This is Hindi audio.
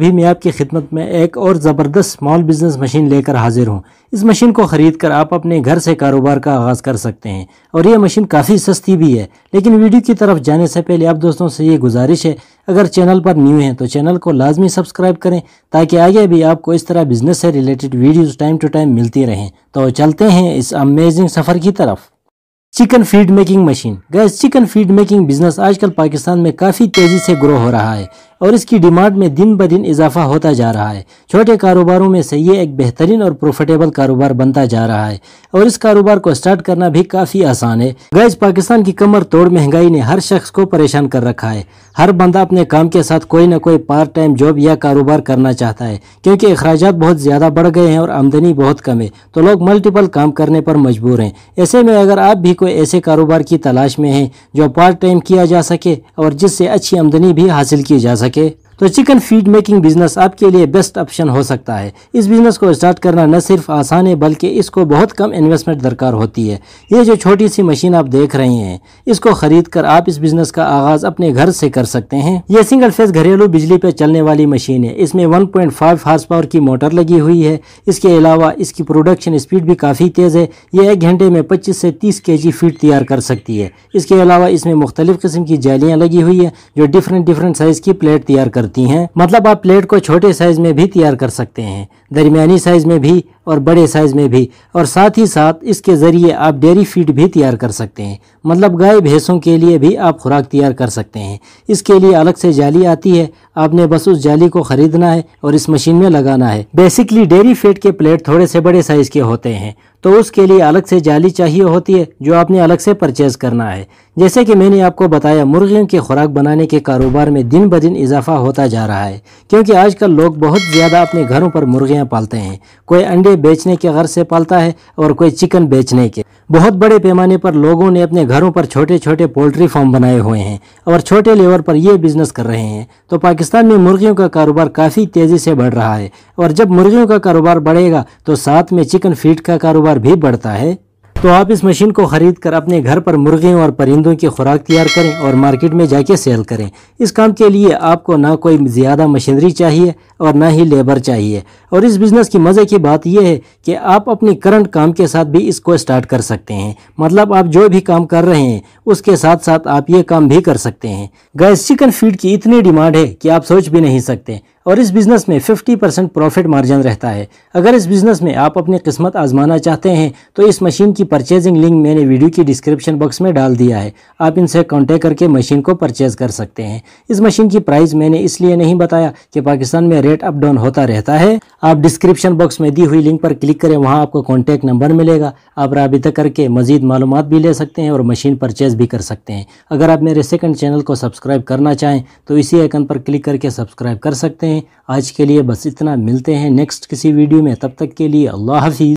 भी मैं आपकी खिदमत में एक और ज़बरदस्त स्मॉल बिज़नेस मशीन लेकर हाजिर हूँ इस मशीन को ख़रीद कर आप अपने घर से कारोबार का आगाज़ कर सकते हैं और यह मशीन काफ़ी सस्ती भी है लेकिन वीडियो की तरफ जाने से पहले आप दोस्तों से ये गुजारिश है अगर चैनल पर न्यू हैं तो चैनल को लाजमी सब्सक्राइब करें ताकि आगे भी आपको इस तरह बिज़नेस से related videos time to time मिलती रहें तो चलते हैं इस अमेजिंग सफ़र की तरफ chicken feed making machine gas chicken feed making business आजकल पाकिस्तान में काफ़ी तेज़ी से ग्रो हो रहा है और इसकी डिमांड में दिन ब दिन इजाफा होता जा रहा है छोटे कारोबारों में से ये एक बेहतरीन और प्रॉफिटेबल कारोबार बनता जा रहा है और इस कारोबार को स्टार्ट करना भी काफ़ी आसान है गैज पाकिस्तान की कमर तोड़ महंगाई ने हर शख्स को परेशान कर रखा है हर बंदा अपने काम के साथ कोई ना कोई पार्ट टाइम जॉब या कारोबार करना चाहता है क्योंकि अखराज बहुत ज़्यादा बढ़ गए हैं और आमदनी बहुत कम है तो लोग मल्टीपल काम करने पर मजबूर हैं ऐसे में अगर आप भी कोई ऐसे कारोबार की तलाश में हैं जो पार्ट टाइम किया जा सके और जिससे अच्छी आमदनी भी हासिल की जा सके lagi तो चिकन फीड मेकिंग बिजनेस आपके लिए बेस्ट ऑप्शन हो सकता है इस बिजनेस को स्टार्ट करना न सिर्फ आसान है बल्कि इसको बहुत कम इन्वेस्टमेंट दरकार होती है ये जो छोटी सी मशीन आप देख रहे हैं इसको खरीद कर आप इस बिजनेस का आगाज अपने घर से कर सकते हैं ये सिंगल फेस घरेलू बिजली पे चलने वाली मशीन है इसमें फाइव हार्स पावर की मोटर लगी हुई है इसके अलावा इसकी प्रोडक्शन स्पीड भी काफ़ी तेज़ है यह एक घंटे में पच्चीस से तीस के जी फीट तैयार कर सकती है इसके अलावा इसमें मुख्तलिफ़ किस्म की जालियाँ लगी हुई है जो डिफरेंट डिफरेंट साइज़ की प्लेट तैयार कर होती हैं मतलब आप प्लेट को छोटे साइज में भी तैयार कर सकते हैं दरमियानी साइज में भी और बड़े साइज में भी और साथ ही साथ इसके ज़रिए आप डेयरी फीड भी तैयार कर सकते हैं मतलब गाय भैंसों के लिए भी आप खुराक तैयार कर सकते हैं इसके लिए अलग से जाली आती है आपने बस उस जाली को ख़रीदना है और इस मशीन में लगाना है बेसिकली डेयरी फीड के प्लेट थोड़े से बड़े साइज़ के होते हैं तो उसके लिए अलग से जाली चाहिए होती है जो आपने अलग से परचेज़ करना है जैसे कि मैंने आपको बताया मुर्गियों की खुराक बनाने के कारोबार में दिन ब दिन इजाफा होता जा रहा है क्योंकि आजकल लोग बहुत ज़्यादा अपने घरों पर मुर्गियाँ पालते हैं कोई अंडे बेचने के घर से पालता है और कोई चिकन बेचने के बहुत बड़े पैमाने पर लोगों ने अपने घरों पर छोटे छोटे पोल्ट्री फार्म बनाए हुए हैं और छोटे लेवल पर ये बिजनेस कर रहे हैं तो पाकिस्तान में मुर्गियों का कारोबार काफ़ी तेज़ी से बढ़ रहा है और जब मुर्गियों का कारोबार बढ़ेगा तो साथ में चिकन फीड का कारोबार भी बढ़ता है तो आप इस मशीन को ख़रीद कर अपने घर पर मुर्गियों और परिंदों की खुराक तैयार करें और मार्केट में जाके सेल करें इस काम के लिए आपको ना कोई ज़्यादा मशीनरी चाहिए और ना ही लेबर चाहिए और इस बिज़नेस की मज़े की बात यह है कि आप अपने करंट काम के साथ भी इसको स्टार्ट कर सकते हैं मतलब आप जो भी काम कर रहे हैं उसके साथ साथ आप ये काम भी कर सकते हैं गैस चिकन फीड की इतनी डिमांड है कि आप सोच भी नहीं सकते और इस बिज़नेस में 50 परसेंट प्रॉफिट मार्जिन रहता है अगर इस बिज़नेस में आप अपनी किस्मत आजमाना चाहते हैं तो इस मशीन की परचेजिंग लिंक मैंने वीडियो की डिस्क्रिप्शन बॉक्स में डाल दिया है आप इनसे कॉन्टैक्ट करके मशीन को परचेज़ कर सकते हैं इस मशीन की प्राइस मैंने इसलिए नहीं बताया कि पाकिस्तान में रेट अप डाउन होता रहता है आप डिस्क्रिप्शन बॉक्स में दी हुई लिंक पर क्लिक करें वहाँ आपको कॉन्टैक्ट नंबर मिलेगा आप रबित करके मजीद मालूम भी ले सकते हैं और मशीन परचेज़ भी कर सकते हैं अगर आप मेरे सेकेंड चैनल को सब्सक्राइब करना चाहें तो इसी आइकन पर क्लिक करके सब्सक्राइब कर सकते हैं आज के लिए बस इतना मिलते हैं नेक्स्ट किसी वीडियो में तब तक के लिए अल्लाह हाफिज़